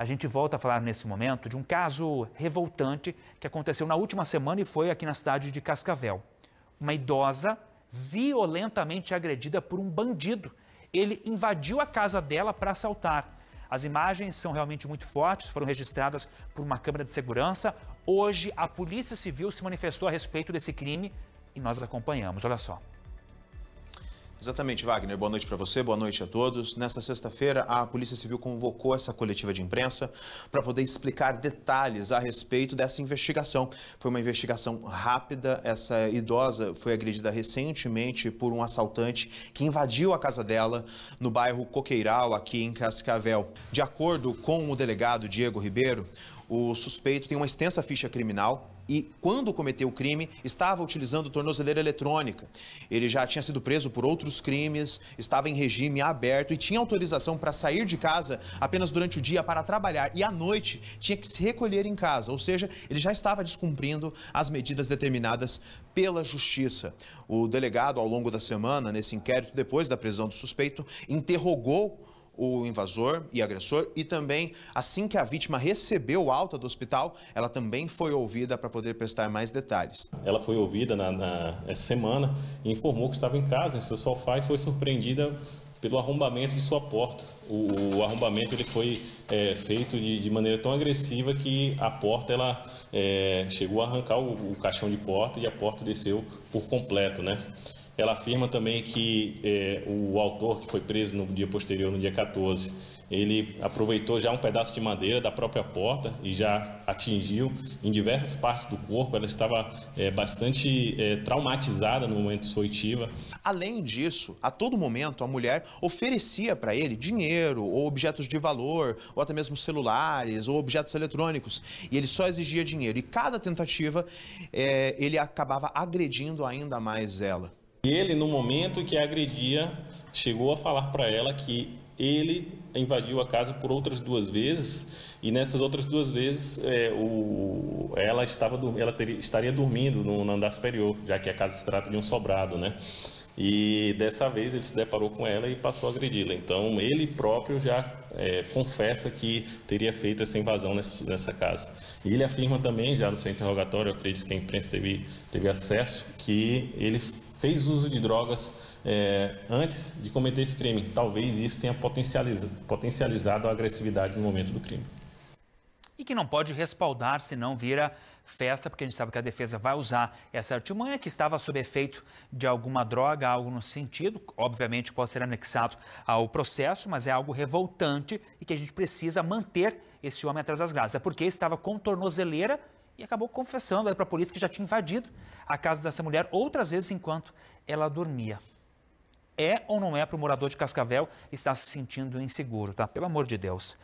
A gente volta a falar nesse momento de um caso revoltante que aconteceu na última semana e foi aqui na cidade de Cascavel. Uma idosa violentamente agredida por um bandido. Ele invadiu a casa dela para assaltar. As imagens são realmente muito fortes, foram registradas por uma câmera de segurança. Hoje, a Polícia Civil se manifestou a respeito desse crime e nós acompanhamos. Olha só. Exatamente, Wagner. Boa noite para você, boa noite a todos. Nesta sexta-feira, a Polícia Civil convocou essa coletiva de imprensa para poder explicar detalhes a respeito dessa investigação. Foi uma investigação rápida. Essa idosa foi agredida recentemente por um assaltante que invadiu a casa dela no bairro Coqueiral, aqui em Cascavel. De acordo com o delegado Diego Ribeiro, o suspeito tem uma extensa ficha criminal e, quando cometeu o crime, estava utilizando tornozeleira eletrônica. Ele já tinha sido preso por outros crimes, estava em regime aberto e tinha autorização para sair de casa apenas durante o dia para trabalhar e à noite tinha que se recolher em casa, ou seja, ele já estava descumprindo as medidas determinadas pela justiça. O delegado, ao longo da semana, nesse inquérito, depois da prisão do suspeito, interrogou o invasor e agressor e também assim que a vítima recebeu alta do hospital, ela também foi ouvida para poder prestar mais detalhes. Ela foi ouvida na, na, essa semana e informou que estava em casa, em seu sofá e foi surpreendida pelo arrombamento de sua porta. O, o arrombamento ele foi é, feito de, de, maneira tão agressiva que a porta ela é, chegou a arrancar o, o caixão de porta e a porta desceu por completo, né? Ela afirma também que é, o autor, que foi preso no dia posterior, no dia 14, ele aproveitou já um pedaço de madeira da própria porta e já atingiu em diversas partes do corpo. Ela estava é, bastante é, traumatizada no momento soitiva. Além disso, a todo momento a mulher oferecia para ele dinheiro ou objetos de valor, ou até mesmo celulares ou objetos eletrônicos. E ele só exigia dinheiro. E cada tentativa é, ele acabava agredindo ainda mais ela. E ele, no momento que a agredia, chegou a falar para ela que ele invadiu a casa por outras duas vezes e nessas outras duas vezes é, o, ela estava ela estaria dormindo no, no andar superior já que a casa se trata de um sobrado né e dessa vez ele se deparou com ela e passou a agredi-la então ele próprio já é, confessa que teria feito essa invasão nessa, nessa, casa e ele afirma também já no seu interrogatório eu acredito que a imprensa teve, teve acesso que ele fez uso de drogas é, antes de cometer esse crime. Talvez isso tenha potencializado, potencializado a agressividade no momento do crime. E que não pode respaldar se não vira festa, porque a gente sabe que a defesa vai usar essa artimanha que estava sob efeito de alguma droga, algo no sentido, obviamente pode ser anexado ao processo, mas é algo revoltante e que a gente precisa manter esse homem atrás das grades. É porque estava com tornozeleira e acabou confessando para a polícia que já tinha invadido a casa dessa mulher outras vezes enquanto ela dormia. É ou não é para o morador de Cascavel estar se sentindo inseguro, tá? Pelo amor de Deus.